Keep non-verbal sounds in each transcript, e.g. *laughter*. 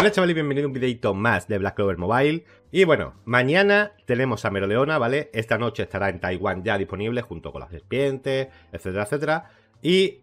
Hola chavales, bienvenido a un videito más de Black Clover Mobile. Y bueno, mañana tenemos a Meroleona, ¿vale? Esta noche estará en Taiwán ya disponible junto con las serpientes, etcétera, etcétera. Y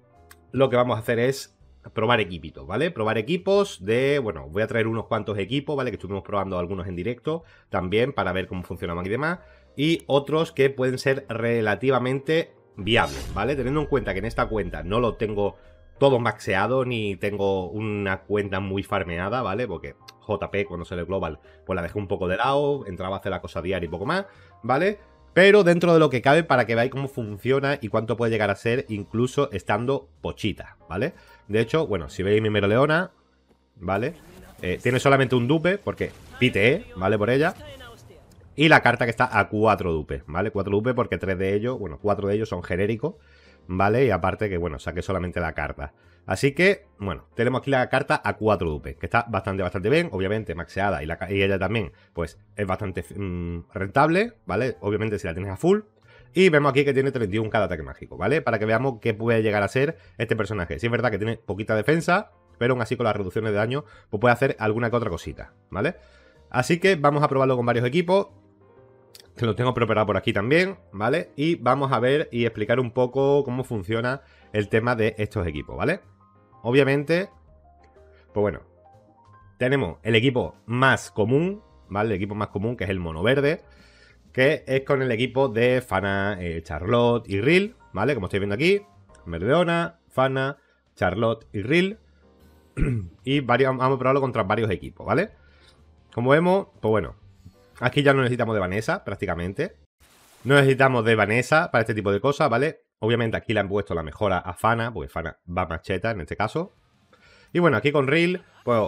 lo que vamos a hacer es probar equipitos, ¿vale? Probar equipos de, bueno, voy a traer unos cuantos equipos, ¿vale? Que estuvimos probando algunos en directo también para ver cómo funcionaban y demás. Y otros que pueden ser relativamente viables, ¿vale? Teniendo en cuenta que en esta cuenta no lo tengo todo maxeado ni tengo una cuenta muy farmeada, ¿vale? Porque JP cuando sale global, pues la dejé un poco de lado, entraba a hacer la cosa diaria y poco más, ¿vale? Pero dentro de lo que cabe para que veáis cómo funciona y cuánto puede llegar a ser incluso estando pochita, ¿vale? De hecho, bueno, si veis mi leona ¿vale? Eh, tiene solamente un dupe porque pite, ¿vale? Por ella. Y la carta que está a cuatro dupe, ¿vale? Cuatro dupe porque tres de ellos, bueno, cuatro de ellos son genéricos ¿vale? Y aparte que, bueno, saqué solamente la carta. Así que, bueno, tenemos aquí la carta a 4 dupes que está bastante, bastante bien, obviamente maxeada y, la, ella también, pues es bastante mm, rentable, ¿vale? Obviamente si la tienes a full. Y vemos aquí que tiene 31 cada ataque mágico, ¿vale? Para que veamos qué puede llegar a ser este personaje. si es verdad que tiene poquita defensa, pero aún así con las reducciones de daño, pues puede hacer alguna que otra cosita, ¿vale? Así que vamos a probarlo con varios equipos que lo tengo preparado por aquí también, ¿vale? Y vamos a ver y explicar un poco cómo funciona el tema de estos equipos, ¿vale? Obviamente, pues bueno, tenemos el equipo más común, ¿vale? El equipo más común que es el mono verde, que es con el equipo de Fana, eh, Charlotte y Ril, ¿vale? Como estoy viendo aquí, Merdeona, Fana, Charlotte y Ril. *clears throat* y varios, vamos a probarlo contra varios equipos, ¿vale? Como vemos, pues bueno, Aquí ya no necesitamos de Vanessa, prácticamente. No necesitamos de Vanessa para este tipo de cosas, ¿vale? Obviamente aquí le han puesto la mejora a Fana, porque Fana va macheta en este caso. Y bueno, aquí con Reel, pues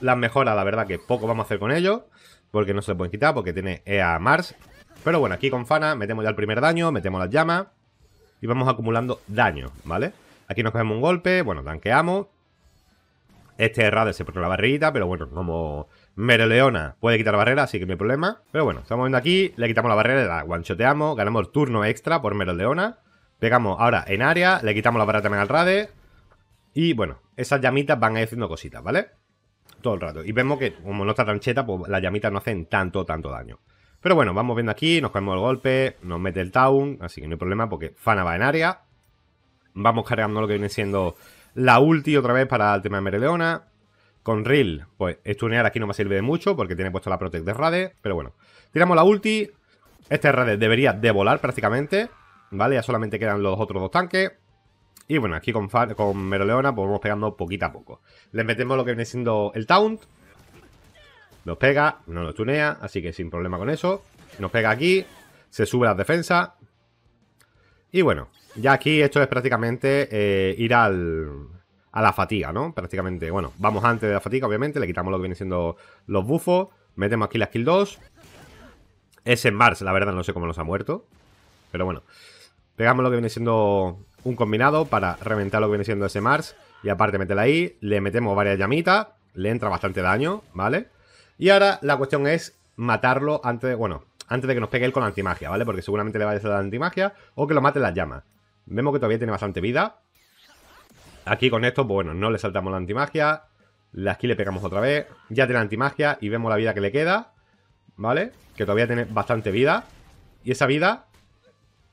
las mejoras, la verdad que poco vamos a hacer con ellos. porque no se le pueden quitar, porque tiene EA Mars. Pero bueno, aquí con Fana metemos ya el primer daño, metemos las llamas y vamos acumulando daño, ¿vale? Aquí nos cogemos un golpe, bueno, tanqueamos. Este Rader se pone la barrita, pero bueno, como Mereleona puede quitar barrera, así que no hay problema. Pero bueno, estamos viendo aquí, le quitamos la barrera, la guanchoteamos, ganamos turno extra por Mereleona. Pegamos ahora en área, le quitamos la barrera también al Rade. Y bueno, esas llamitas van a haciendo cositas, ¿vale? Todo el rato. Y vemos que como no está tan cheta, pues las llamitas no hacen tanto, tanto daño. Pero bueno, vamos viendo aquí, nos cogemos el golpe, nos mete el town, así que no hay problema porque Fana va en área. Vamos cargando lo que viene siendo la ulti otra vez para el tema de Mereleona. Con Reel, pues tunear aquí no me sirve de mucho porque tiene puesto la Protect de Rade, pero bueno. Tiramos la ulti. Este Rade debería de volar prácticamente, ¿vale? Ya solamente quedan los otros dos tanques. Y bueno, aquí con, con Meroleona pues vamos pegando poquito a poco. le metemos lo que viene siendo el Taunt. Nos pega, no nos tunea, así que sin problema con eso. Nos pega aquí, se sube la defensa. Y bueno, ya aquí esto es prácticamente eh, ir al a la fatiga, ¿no? Prácticamente, bueno, vamos antes de la fatiga, obviamente, le quitamos lo que viene siendo los bufos, metemos aquí la skill 2. Ese Mars, la verdad, no sé cómo nos ha muerto, pero bueno. Pegamos lo que viene siendo un combinado para reventar lo que viene siendo ese Mars. Y aparte meterla ahí, le metemos varias llamitas, le entra bastante daño, ¿vale? Y ahora la cuestión es matarlo antes de, bueno, antes de que nos pegue él con la antimagia, ¿vale? Porque seguramente le vaya a hacer la antimagia o que lo mate las llamas. Vemos que todavía tiene bastante vida, Aquí con esto, pues bueno, no le saltamos la antimagia. Aquí le pegamos otra vez. Ya tiene la antimagia y vemos la vida que le queda. ¿Vale? Que todavía tiene bastante vida. Y esa vida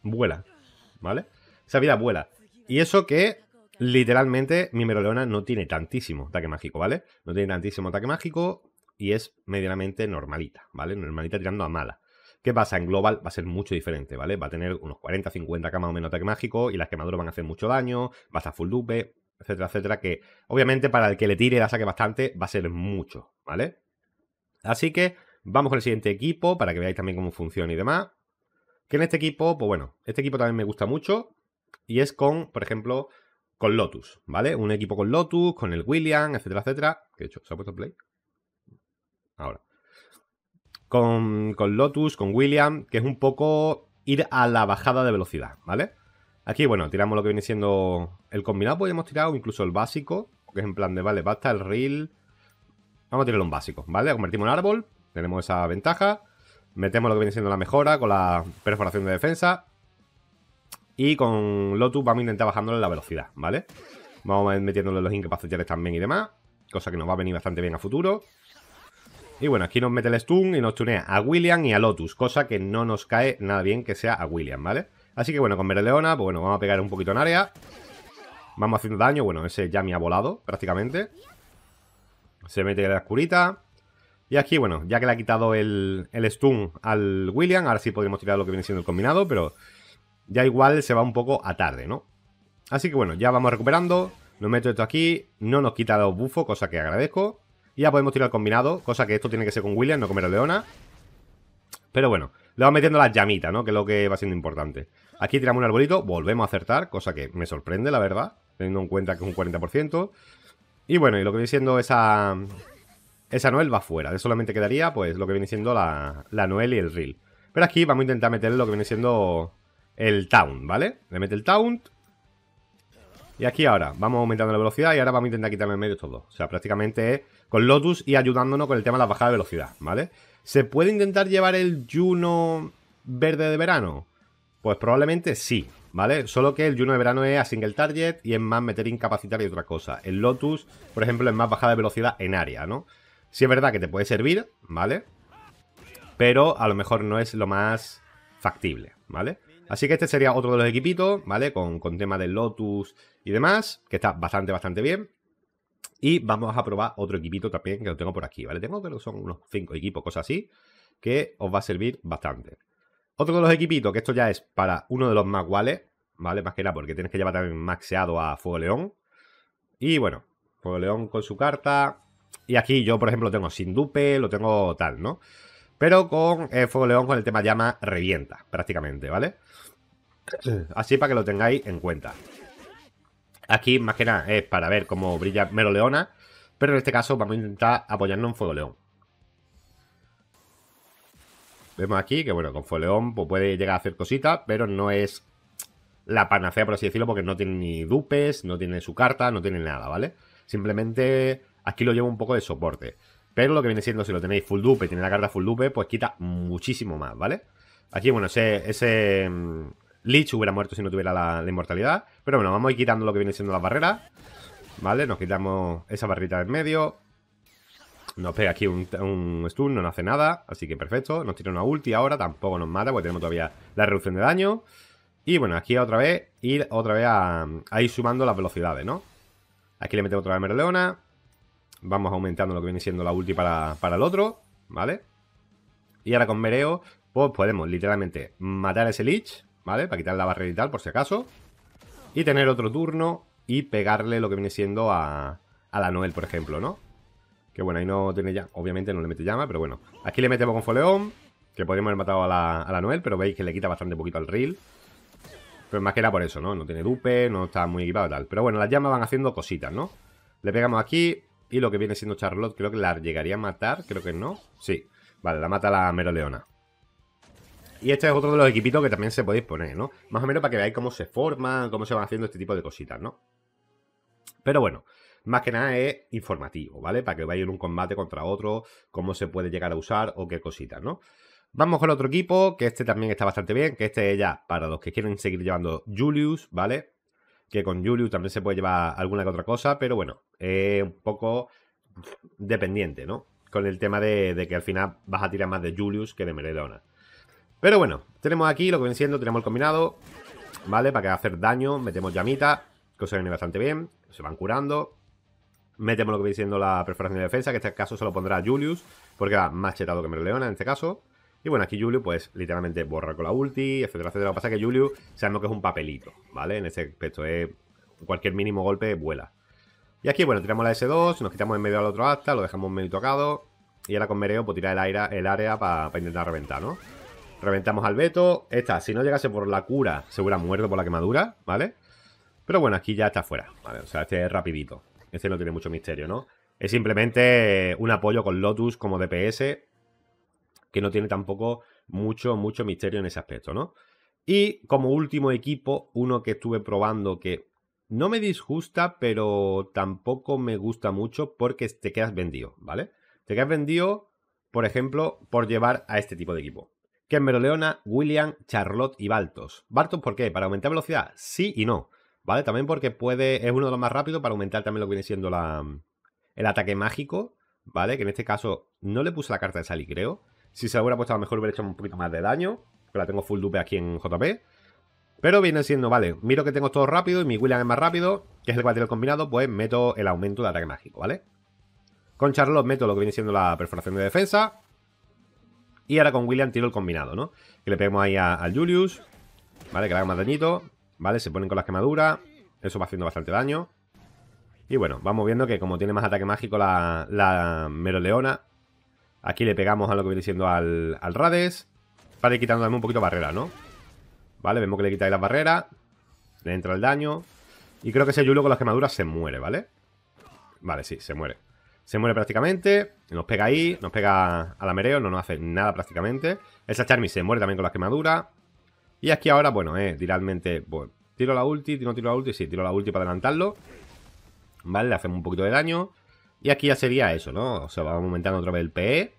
vuela. ¿Vale? Esa vida vuela. Y eso que literalmente mi Meroleona no tiene tantísimo ataque mágico, ¿vale? No tiene tantísimo ataque mágico y es medianamente normalita, ¿vale? Normalita tirando a mala. ¿Qué pasa? En global va a ser mucho diferente, ¿vale? Va a tener unos 40, 50 k más o menos ataque mágico y las quemaduras van a hacer mucho daño, va a estar full dupe, etcétera, etcétera, que obviamente para el que le tire la saque bastante va a ser mucho, ¿vale? Así que vamos con el siguiente equipo para que veáis también cómo funciona y demás. Que en este equipo, pues bueno, este equipo también me gusta mucho y es con, por ejemplo, con Lotus, ¿vale? Un equipo con Lotus, con el William, etcétera, etcétera. Que de hecho, ¿se ha puesto play? Ahora. Con, con Lotus, con William, que es un poco ir a la bajada de velocidad, ¿vale? Aquí, bueno, tiramos lo que viene siendo el combinado, pues hemos tirado incluso el básico, que es en plan de, vale, basta el reel. Vamos a tirarlo un básico, ¿vale? Convertimos en árbol, tenemos esa ventaja. Metemos lo que viene siendo la mejora con la perforación de defensa. Y con Lotus vamos a intentar bajándole la velocidad, ¿vale? Vamos a ir metiéndole los incapaces también y demás. Cosa que nos va a venir bastante bien a futuro. Y bueno, aquí nos mete el stun y nos tunea a William y a Lotus. Cosa que no nos cae nada bien que sea a William, ¿vale? Así que bueno, con Leona, pues bueno, vamos a pegar un poquito en área. Vamos haciendo daño. Bueno, ese ya me ha volado prácticamente. Se mete la oscurita. Y aquí, bueno, ya que le ha quitado el, stun al William, ahora sí podemos tirar lo que viene siendo el combinado, pero ya igual se va un poco a tarde, ¿no? Así que bueno, ya vamos recuperando. Nos meto esto aquí. No nos quita los buffos, cosa que agradezco. Y ya podemos tirar el combinado, cosa que esto tiene que ser con William, no con Leona. Pero bueno, le vamos metiendo las llamita, ¿no? Que es lo que va siendo importante. Aquí tiramos un arbolito, volvemos a acertar, cosa que me sorprende, la verdad, teniendo en cuenta que es un 40%. Y bueno, y lo que viene siendo esa... Esa Noel va fuera, solamente quedaría pues lo que viene siendo la, la Noel y el Reel. Pero aquí vamos a intentar meter lo que viene siendo el Taunt, ¿vale? Le mete el Taunt, y aquí ahora, vamos aumentando la velocidad y ahora vamos a intentar quitarme en medio todo O sea, prácticamente es con Lotus y ayudándonos con el tema de la bajada de velocidad, ¿vale? ¿Se puede intentar llevar el Juno verde de verano? Pues probablemente sí, ¿vale? Solo que el Juno de verano es a single target y es más meter incapacitar y otra cosa. El Lotus, por ejemplo, es más bajada de velocidad en área, ¿no? Sí es verdad que te puede servir, ¿vale? Pero a lo mejor no es lo más factible, ¿vale? Así que este sería otro de los equipitos, ¿vale? Con, tema del Lotus y demás, que está bastante, bastante bien. Y vamos a probar otro equipito también que lo tengo por aquí, ¿vale? Tengo que son unos 5 equipos, cosas así, que os va a servir bastante. Otro de los equipitos, que esto ya es para uno de los más guales, ¿vale? Más que nada porque tienes que llevar también maxeado a Fuego León. Y bueno, Fuego León con su carta. Y aquí yo, por ejemplo, tengo sin dupe, lo tengo tal, ¿no? Pero con eh, Fuego León, con el tema llama, revienta prácticamente, ¿vale? Así para que lo tengáis en cuenta. Aquí más que nada es para ver cómo brilla Mero Leona, pero en este caso vamos a intentar apoyarnos en Fuego León. Vemos aquí que, bueno, con Fuego León pues, puede llegar a hacer cositas, pero no es la panacea, por así decirlo, porque no tiene ni dupes, no tiene su carta, no tiene nada, ¿vale? Simplemente aquí lo llevo un poco de soporte. Pero lo que viene siendo, si lo tenéis full dupe, tiene la carta full dupe, pues quita muchísimo más, ¿vale? Aquí, bueno, ese, ese mm, Lich hubiera muerto si no tuviera la, inmortalidad. Pero bueno, vamos a ir quitando lo que viene siendo las barreras. ¿Vale? Nos quitamos esa barrita del medio. Nos pega aquí un, stun, no nos hace nada. Así que perfecto. Nos tira una ulti ahora. Tampoco nos mata porque tenemos todavía la reducción de daño. Y bueno, aquí otra vez, ir otra vez a, ir sumando las velocidades, ¿no? Aquí le metemos otra vez a Merleona vamos aumentando lo que viene siendo la ulti para, el otro, ¿vale? Y ahora con Mereo, pues podemos literalmente matar a ese Lich, ¿vale? Para quitar la barrera y tal, por si acaso. Y tener otro turno y pegarle lo que viene siendo a, la Noel, por ejemplo, ¿no? Que bueno, ahí no tiene ya, obviamente no le mete llama, pero bueno. Aquí le metemos con Foleón, que podríamos haber matado a la, Noel, pero veis que le quita bastante poquito al reel. Pero más que nada por eso, ¿no? No tiene dupe, no está muy equipado y tal. Pero bueno, las llamas van haciendo cositas, ¿no? Le pegamos aquí, y lo que viene siendo Charlotte, creo que la llegaría a matar, creo que no. Sí, vale, la mata la Meroleona. Y este es otro de los equipitos que también se podéis poner, ¿no? Más o menos para que veáis cómo se forman, cómo se van haciendo este tipo de cositas, ¿no? Pero bueno, más que nada es informativo, ¿vale? Para que vaya en un combate contra otro, cómo se puede llegar a usar o qué cositas, ¿no? Vamos con otro equipo, que este también está bastante bien, que este es ya para los que quieren seguir llevando Julius, ¿vale? que con Julius también se puede llevar alguna que otra cosa, pero bueno, es un poco dependiente, ¿no? Con el tema de, que al final vas a tirar más de Julius que de Meredona. Pero bueno, tenemos aquí lo que viene siendo, tenemos el combinado, ¿vale? Para que hacer daño, metemos llamita, cosa que viene bastante bien, se van curando. Metemos lo que viene siendo la perforación de defensa, que en este caso se lo pondrá Julius, porque va más chetado que Merleona en este caso. Y bueno, aquí Julio, pues literalmente borra con la ulti, etcétera, etcétera. Lo que pasa es que Julio sabemos que es un papelito, ¿vale? En ese aspecto, es eh, cualquier mínimo golpe vuela. Y aquí, bueno, tiramos la S2, nos quitamos en medio al otro hasta lo dejamos medio tocado. Y ahora con Mereo, pues tirar el, aire, el área para intentar reventar, ¿no? Reventamos al Beto. Esta, si no llegase por la cura, se muerto por la quemadura, ¿vale? Pero bueno, aquí ya está fuera, ¿vale? O sea, este es rapidito. Este no tiene mucho misterio, ¿no? Es simplemente un apoyo con Lotus como DPS que no tiene tampoco mucho, mucho misterio en ese aspecto, ¿no? Y como último equipo, uno que estuve probando que no me disgusta, pero tampoco me gusta mucho porque te quedas vendido, ¿vale? Te quedas vendido, por ejemplo, por llevar a este tipo de equipo. Leona, William, Charlotte y Baltos. ¿Baltos por qué? ¿Para aumentar velocidad? Sí y no. ¿Vale? También porque puede, es uno de los más rápidos para aumentar también lo que viene siendo la, el ataque mágico, ¿vale? Que en este caso no le puse la carta de Sally, creo. Si se pues puesto a lo mejor hubiera hecho un poquito más de daño, que la tengo full dupe aquí en JP. Pero viene siendo, vale, miro que tengo todo rápido y mi William es más rápido, que es el el combinado, pues meto el aumento de ataque mágico, ¿vale? Con Charlotte meto lo que viene siendo la perforación de defensa. Y ahora con William tiro el combinado, ¿no? Que le peguemos ahí al Julius. ¿Vale? Que le haga más dañito. ¿Vale? Se ponen con las quemaduras. Eso va haciendo bastante daño. Y bueno, vamos viendo que como tiene más ataque mágico la, la Meroleona, Aquí le pegamos a lo que viene diciendo al, Rades. Para ir quitando un poquito barrera, ¿no? Vale, vemos que le quitáis la barrera. Le entra el daño. Y creo que ese Yulo con las quemaduras se muere, ¿vale? Vale, sí, se muere. Se muere prácticamente. Nos pega ahí. Nos pega a la Mereo No nos hace nada prácticamente. Esa Charmy se muere también con las quemaduras. Y aquí ahora, bueno, eh, literalmente Bueno, tiro la ulti, no tiro la ulti. Sí, tiro la ulti para adelantarlo. Vale, le hacemos un poquito de daño. Y aquí ya sería eso, ¿no? O sea, vamos aumentando otra vez el PE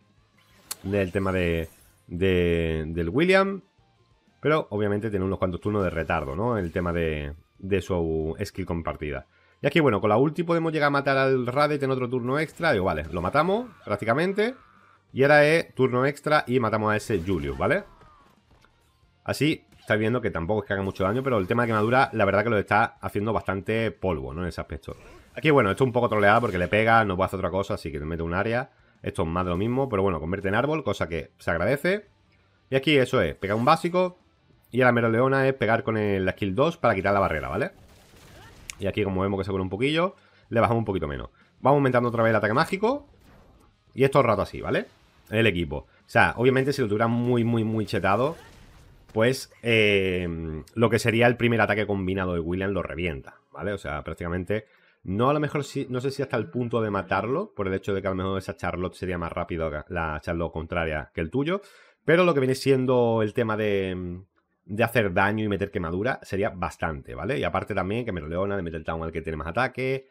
del tema de, del William. Pero obviamente tiene unos cuantos turnos de retardo, ¿no? El tema de, de su skill compartida. Y aquí, bueno, con la ulti podemos llegar a matar al Radet en otro turno extra. Digo, vale, lo matamos prácticamente. Y ahora es turno extra y matamos a ese Julius, ¿vale? Así, estáis viendo que tampoco es que haga mucho daño, pero el tema de quemadura, la verdad que lo está haciendo bastante polvo, ¿no? En ese aspecto. Aquí, bueno, esto es un poco troleada porque le pega, no puede hacer otra cosa, así que le mete un área. Esto es más de lo mismo, pero bueno, convierte en árbol, cosa que se agradece. Y aquí eso es, pegar un básico. Y a la mero leona es pegar con el, skill 2 para quitar la barrera, ¿vale? Y aquí, como vemos que se pone un poquillo, le bajamos un poquito menos. Vamos aumentando otra vez el ataque mágico. Y esto al rato así, ¿vale? El equipo. O sea, obviamente si lo tuviera muy, muy, muy chetado, pues eh, lo que sería el primer ataque combinado de William lo revienta, ¿vale? O sea, prácticamente no a lo mejor, si, no sé si hasta el punto de matarlo, por el hecho de que a lo mejor esa Charlotte sería más rápido la Charlotte contraria que el tuyo, pero lo que viene siendo el tema de, de hacer daño y meter quemadura sería bastante, ¿vale? Y aparte también que me lo leona, de meter al que tiene más ataque,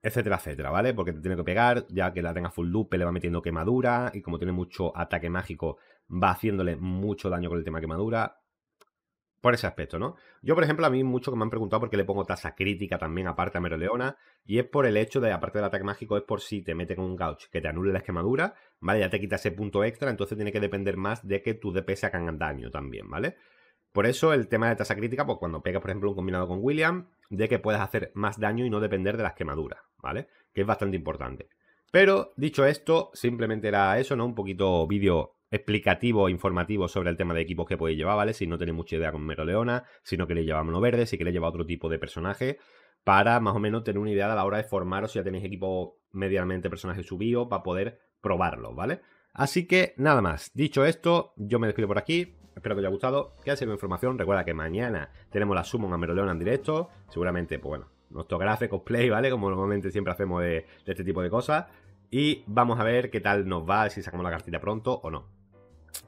etcétera, etcétera, ¿vale? Porque te tiene que pegar, ya que la tenga full dupe le va metiendo quemadura y como tiene mucho ataque mágico va haciéndole mucho daño con el tema quemadura por ese aspecto, ¿no? Yo, por ejemplo, a mí mucho que me han preguntado por qué le pongo tasa crítica también aparte a Meroleona, y es por el hecho de, aparte del ataque mágico, es por si te meten un gauch que te anule la quemadura, ¿vale? Ya te quita ese punto extra, entonces tiene que depender más de que tu DPS hagan daño también, ¿vale? Por eso el tema de tasa crítica, pues cuando pegas, por ejemplo, un combinado con William, de que puedes hacer más daño y no depender de las quemaduras, ¿vale? Que es bastante importante. Pero, dicho esto, simplemente era eso, ¿no? Un poquito vídeo explicativo e informativo sobre el tema de equipos que podéis llevar, ¿vale? Si no tenéis mucha idea con Mero Leona, si no queréis llevar Mono Verde, si queréis llevar otro tipo de personaje, para más o menos tener una idea a la hora de formaros si ya tenéis equipo medianamente personaje subido, para poder probarlo, ¿vale? Así que nada más, dicho esto, yo me despido por aquí, espero que os haya gustado, que ha sido información, recuerda que mañana tenemos la Summon a Meroleona en directo, seguramente, pues bueno, nuestro gráfico play, ¿vale? Como normalmente siempre hacemos de, de este tipo de cosas. Y vamos a ver qué tal nos va, si sacamos la cartita pronto o no.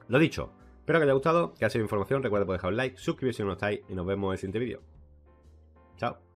Lo dicho, espero que os haya gustado, que ha sido información. Recuerda dejar un like, suscribirse si no estáis y nos vemos en el siguiente vídeo. Chao.